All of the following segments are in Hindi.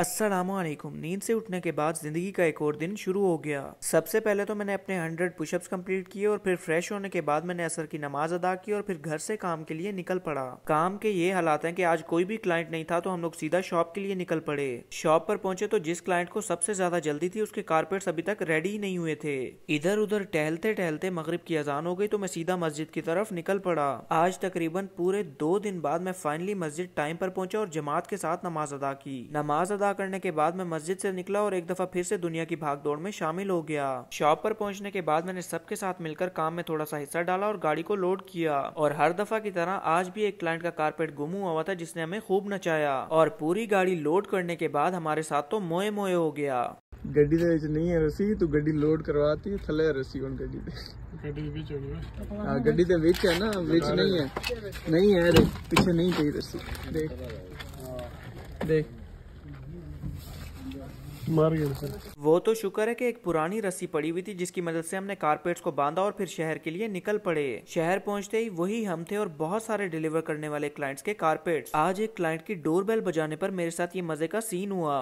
असलकुम नींद से उठने के बाद ज़िंदगी का एक और दिन शुरू हो गया सबसे पहले तो मैंने अपने 100 पुशअप्स कंप्लीट किए और फिर फ्रेश होने के बाद मैंने असर की नमाज अदा की और फिर घर से काम के लिए निकल पड़ा काम के ये हालात हैं कि आज कोई भी क्लाइंट नहीं था तो हम लोग सीधा शॉप के लिए निकल पड़े शॉप पर पहुंचे तो जिस क्लाइंट को सबसे ज्यादा जल्दी थी उसके कारपेट अभी तक रेडी ही नहीं हुए थे इधर उधर टहलते टहलते मगरब की अजान हो गई तो मैं सीधा मस्जिद की तरफ निकल पड़ा आज तकरीबन पूरे दो दिन बाद मैं फाइनली मस्जिद टाइम पर पहुंचा और जमात के साथ नमाज अदा की नमाज अदा अदा करने के बाद मैं मस्जिद से निकला और एक दफा फिर से दुनिया की भाग दौड़ में शामिल हो गया शॉप पर पहुंचने के बाद मैंने सबके साथ मिलकर काम में थोड़ा सा हिस्सा डाला और गाड़ी को लोड किया और हर दफा की तरह आज भी एक क्लाइंट का कारपेट गुम हुआ था जिसने हमें खूब नचाया और पूरी गाड़ी लोड करने के बाद हमारे साथ तो मोए मोए हो गया गड्डी ਦੇ ਵਿੱਚ ਨਹੀਂ ਹੈ ਰੱਸੀ ਤੂੰ ਗੱਡੀ है ਕਰਵਾਤੀ ਥੱਲੇ ਰੱਸੀ ਹੁਣ ਗੱਡੀ ਤੇ ਗੱਡੀ ਵੀ ਚੋਰੀ ਹੋਈ ਹਾਂ ਗੱਡੀ ਦੇ ਵਿੱਚ ਹੈ ਨਾ नहीं ਨਹੀਂ ਹੈ देख देख मार गया वो तो शुक्र है कि एक पुरानी रस्सी पड़ी हुई थी जिसकी मदद से हमने कारपेट्स को बांधा और फिर शहर के लिए निकल पड़े शहर पहुंचते ही वही हम थे और बहुत सारे डिलीवर करने वाले क्लाइंट्स के कारपेट्स आज एक क्लाइंट की डोरबेल बजाने पर मेरे साथ ये मजे का सीन हुआ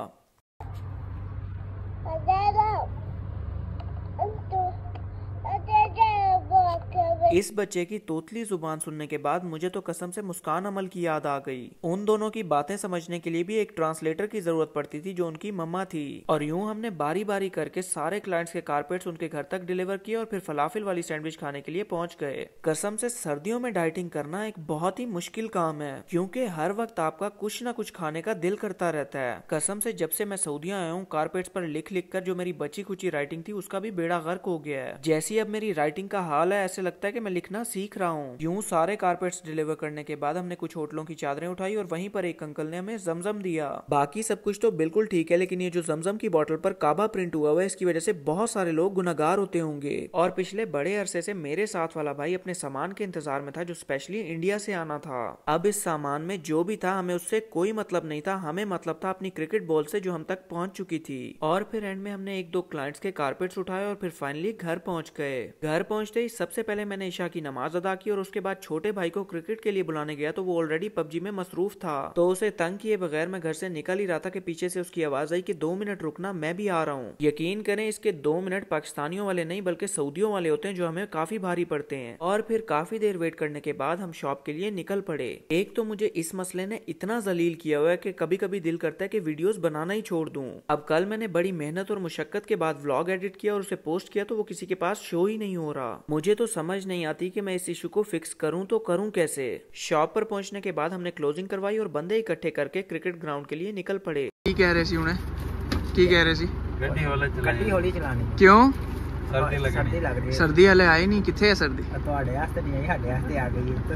इस बच्चे की तोतली जुबान सुनने के बाद मुझे तो कसम से मुस्कान अमल की याद आ गई उन दोनों की बातें समझने के लिए भी एक ट्रांसलेटर की जरूरत पड़ती थी जो उनकी मम्मा थी और यूं हमने बारी बारी करके सारे क्लाइंट्स के कारपेट उनके घर तक डिलीवर किए और फिर फलाफिल वाली सैंडविच खाने के लिए पहुंच गए कसम से सर्दियों में डाइटिंग करना एक बहुत ही मुश्किल काम है क्योंकि हर वक्त आपका कुछ ना कुछ खाने का दिल करता रहता है कसम से जब से मैं सऊदिया आया हूँ कारपेट्स पर लिख लिख कर जो मेरी बची खुची राइटिंग थी उसका भी बेड़ा गर्क हो गया है जैसी अब मेरी राइटिंग का हाल है ऐसे लगता है कि मैं लिखना सीख रहा हूँ यूँ सारे कारपेट्स डिलीवर करने के बाद हमने कुछ होटलों की चादरें उठाई और वहीं पर एक अंकल ने हमें जमजम दिया बाकी सब कुछ तो बिल्कुल ठीक है लेकिन ये जो जमजम की बॉटल पर काबा प्रिंट हुआ हुआ है इसकी वजह से बहुत सारे लोग गुनागार होते होंगे और पिछले बड़े अरसे से मेरे साथ वाला भाई अपने सामान के इंतजार में था जो स्पेशली इंडिया से आना था अब इस सामान में जो भी था हमें उससे कोई मतलब नहीं था हमें मतलब था अपनी क्रिकेट बॉल से जो हम तक पहुंच चुकी थी और फिर एंड में हमने एक दो क्लाइंट्स के कारपेट्स उठाए और फिर फाइनली घर पहुंच गए घर पहुंचते ही सबसे पहले मैंने ईशा की नमाज अदा की और उसके बाद छोटे भाई को क्रिकेट के लिए बुलाने गया तो वो ऑलरेडी पबजी में मसरूफ था तो उसे तंग किए बगैर मैं घर से निकल ही रहा था कि पीछे से उसकी आवाज आई कि दो मिनट रुकना मैं भी आ रहा हूँ यकीन करें इसके दो मिनट पाकिस्तानियों वाले नहीं बल्कि सऊदियों वाले होते हैं जो हमें काफी भारी पड़ते हैं और फिर काफी देर वेट करने के बाद हम शॉप के लिए निकल पड़े एक तो मुझे इस मसले ने इतना जलील किया हुआ है कभी कभी दिल करता है की वीडियो बनाना ही छोड़ दू अब कल मैंने बड़ी मेहनत और मुशक्कत के बाद व्लॉग एडिट किया और उसे पोस्ट किया तो वो किसी के पास शो ही नहीं हो रहा मुझे तो समझ नहीं नहीं आती कि मैं इस इशू को फिक्स करूं तो करूं कैसे शॉप पर पहुंचने के बाद हमने क्लोजिंग करवाई और बंदे इकट्ठे करके क्रिकेट ग्राउंड के लिए निकल पड़े की कह रहे थी उन्हें की कह रहे थी क्यों सर्दी सर्दी हले आई नहीं किथे सर्दी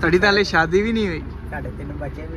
ਤੁਹਾਡੇ तले शादी भी नहीं हुई ਆ ਗਈ ਹੈ ਤੁਹਾਡੀ ਤਾਂ ਹਲੇ ਸ਼ਾਦੀ के ਨਹੀਂ ਹੋਈ ਸਾਡੇ ਤਿੰਨ ਬੱਚੇ ਵੀ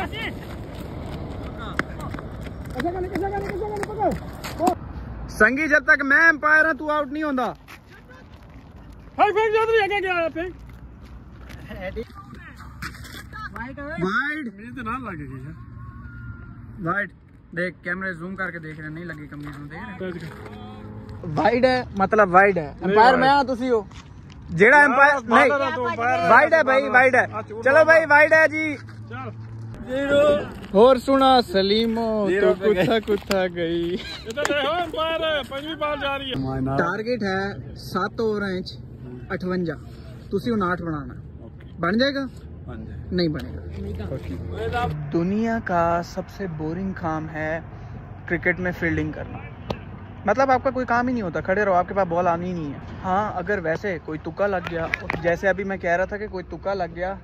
संगी जब तक मैं अंपायर हूं तू आउट नहीं होता हर फेंक जा तू आगे फेंक वाइड तो ना वाइड देख कैमरे जूम करके देख रहे नहीं लगी कमी देख रहे वाइड है मतलब वाइड है मैं हां और सुना सलीमो तो कुत्ता कुत्ता गई टारगेट है सात ओवर इंच अठवंजा तुम उनाहठ बनाना बन जाएगा नहीं बनेगा दुनिया का सबसे बोरिंग काम है क्रिकेट में फील्डिंग करना मतलब आपका कोई काम ही नहीं होता खड़े रहो आपके पास बॉल आनी ही नहीं है हाँ अगर वैसे कोई तुक्का लग गया जैसे अभी मैं कह रहा था कि कोई तुक्का लग गया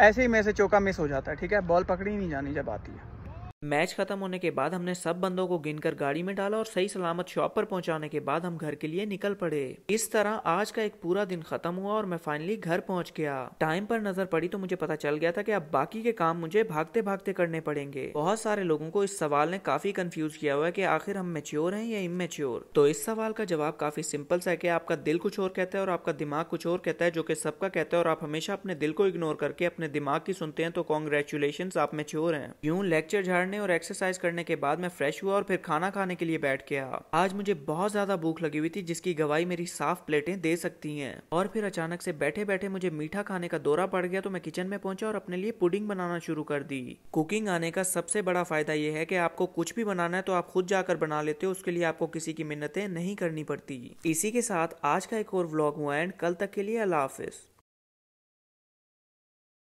ऐसे ही में से चौका मिस हो जाता है ठीक है बॉल पकड़ी नहीं जानी जब आती है मैच खत्म होने के बाद हमने सब बंदों को गिनकर गाड़ी में डाला और सही सलामत शॉप पर पहुंचाने के बाद हम घर के लिए निकल पड़े इस तरह आज का एक पूरा दिन खत्म हुआ और मैं फाइनली घर पहुंच गया टाइम पर नजर पड़ी तो मुझे पता चल गया था कि अब बाकी के काम मुझे भागते भागते करने पड़ेंगे बहुत सारे लोगों को इस सवाल ने काफी कंफ्यूज किया हुआ है की आखिर हम मेच्योर है या इमेच्योर तो इस सवाल का जवाब काफी सिंपल सा है की आपका दिल कुछ और कहता है और आपका दिमाग कुछ और कहता है जो की सबका कहता है और आप हमेशा अपने दिल को इग्नोर करके अपने दिमाग की सुनते हैं तो कॉन्ग्रेचुलेशन आप मेच्योर है यूँ लेक्चर झाड़ पढ़ने और एक्सरसाइज करने के बाद मैं फ्रेश हुआ और फिर खाना खाने के लिए बैठ गया आज मुझे बहुत ज्यादा भूख लगी हुई थी जिसकी गवाही मेरी साफ प्लेटें दे सकती हैं और फिर अचानक से बैठे बैठे मुझे मीठा खाने का दौरा पड़ गया तो मैं किचन में पहुंचा और अपने लिए पुडिंग बनाना शुरू कर दी कुकिंग आने का सबसे बड़ा फायदा यह है की आपको कुछ भी बनाना है तो आप खुद जाकर बना लेते हो उसके लिए आपको किसी की मिन्नतें नहीं करनी पड़ती इसी के साथ आज का एक और व्लॉग हुआ एंड कल तक के लिए अल्लाह हाफिज